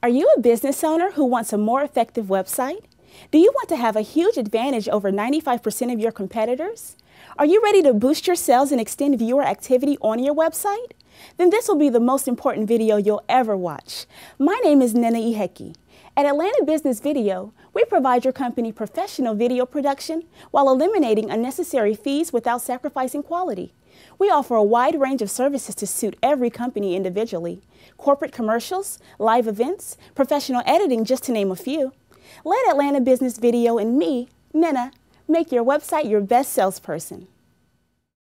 Are you a business owner who wants a more effective website? Do you want to have a huge advantage over 95% of your competitors? Are you ready to boost your sales and extend viewer activity on your website? Then this will be the most important video you'll ever watch. My name is Nina Iheki. At Atlanta Business Video, we provide your company professional video production while eliminating unnecessary fees without sacrificing quality. We offer a wide range of services to suit every company individually corporate commercials, live events, professional editing, just to name a few. Let Atlanta Business Video and me, Nina, make your website your best salesperson.